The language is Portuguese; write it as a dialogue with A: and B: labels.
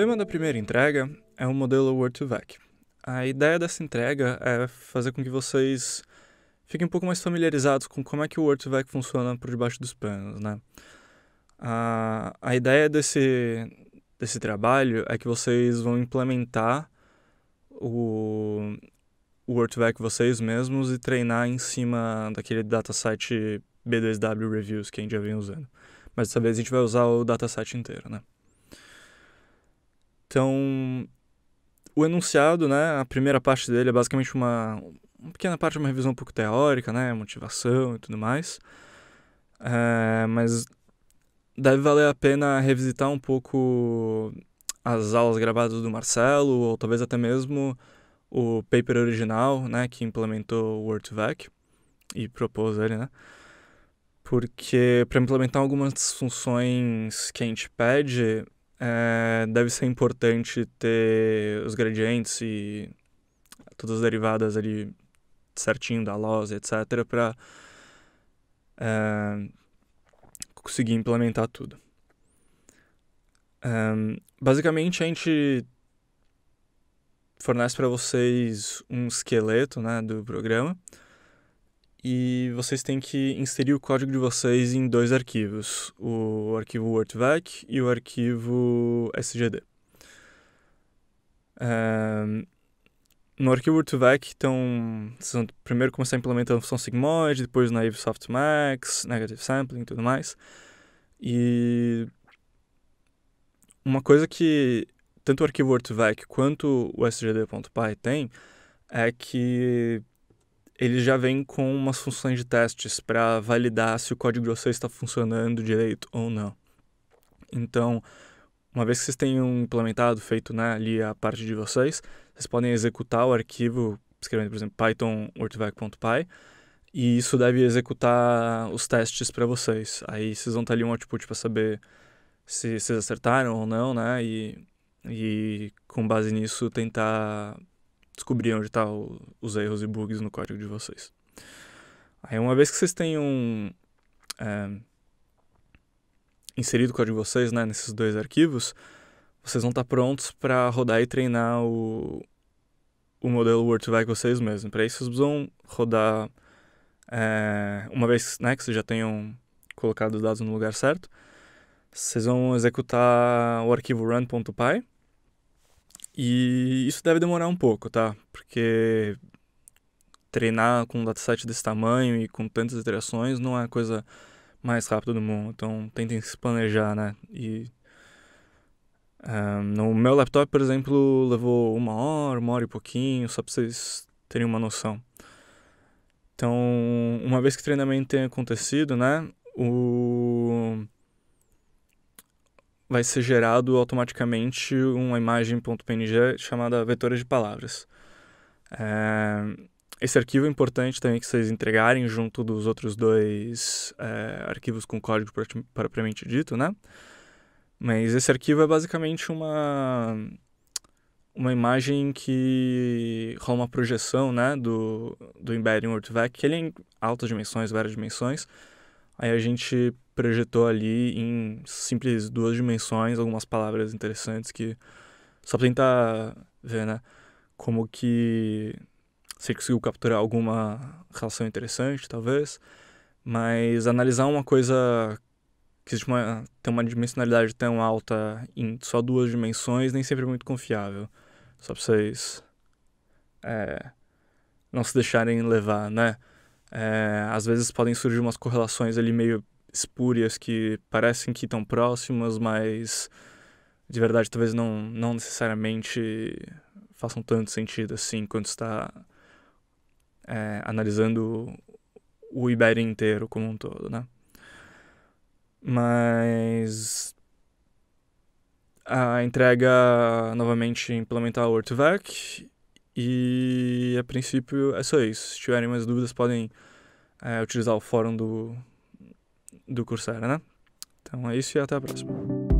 A: tema da primeira entrega é o modelo Word2Vec. A ideia dessa entrega é fazer com que vocês fiquem um pouco mais familiarizados com como é que o Word2Vec funciona por debaixo dos panos, né? A, a ideia desse, desse trabalho é que vocês vão implementar o, o Word2Vec vocês mesmos e treinar em cima daquele dataset B2W Reviews que a gente já vem usando. Mas dessa vez a gente vai usar o dataset inteiro, né? Então, o enunciado, né, a primeira parte dele é basicamente uma, uma pequena parte de uma revisão um pouco teórica, né, motivação e tudo mais. É, mas deve valer a pena revisitar um pouco as aulas gravadas do Marcelo, ou talvez até mesmo o paper original, né, que implementou o Word2Vec e propôs ele, né? Porque para implementar algumas funções que a gente pede, é, deve ser importante ter os gradientes e todas as derivadas ali certinho da loss, etc, para é, conseguir implementar tudo. É, basicamente, a gente fornece para vocês um esqueleto né, do programa e vocês têm que inserir o código de vocês em dois arquivos, o arquivo WordVac e o arquivo SGD. no arquivo WordVac, então, vocês vão primeiro começar implementando a função sigmoid, depois naive softmax, negative sampling e tudo mais. E uma coisa que tanto o arquivo WordVac quanto o sgd.py tem é que ele já vem com umas funções de testes para validar se o código de vocês está funcionando direito ou não. Então, uma vez que vocês tenham implementado, feito né, ali a parte de vocês, vocês podem executar o arquivo, escrevendo, por exemplo, python ortvac.py, e isso deve executar os testes para vocês. Aí vocês vão ter tá ali um output para saber se vocês acertaram ou não, né? E, e com base nisso tentar descobrir onde estão tá os erros e bugs no código de vocês. Aí, uma vez que vocês tenham é, eh, inserido o código de vocês né, nesses dois arquivos, vocês vão estar tá prontos para rodar e treinar o, o modelo WordToVac vocês mesmos. Para isso, vocês vão rodar, é, uma vez né, que vocês já tenham colocado os dados no lugar certo, vocês vão executar o arquivo run.py e isso deve demorar um pouco, tá? Porque treinar com um dataset desse tamanho e com tantas iterações não é a coisa mais rápida do mundo. Então tentem se planejar, né? E um, ah, no meu laptop, por exemplo, levou uma hora, uma hora e pouquinho, só para vocês terem uma noção. Então, uma vez que o treinamento tenha acontecido, né? O vai ser gerado automaticamente uma imagem .png chamada vetora de palavras. É, esse arquivo é importante também que vocês entregarem junto dos outros dois é, arquivos com código propriamente dito, né? Mas esse arquivo é basicamente uma uma imagem que rola uma projeção, né, do, do embedding WordVac, que ele é em altas dimensões, várias dimensões, Aí a gente projetou ali em simples duas dimensões algumas palavras interessantes que só pra tentar ver, né? Como que você conseguiu capturar alguma relação interessante, talvez, mas analisar uma coisa que uma, tem uma dimensionalidade tão alta em só duas dimensões nem sempre é muito confiável. Só pra vocês é, não se deixarem levar, né? É, às vezes podem surgir umas correlações ali meio espúrias que parecem que estão próximas, mas de verdade talvez não, não necessariamente façam tanto sentido assim quando está é, analisando o Ibéria inteiro como um todo, né? Mas a entrega novamente implementar o Ortovac e a princípio é só isso. Se tiverem mais dúvidas, podem é, utilizar o fórum do, do Coursera, né? Então é isso e até a próxima.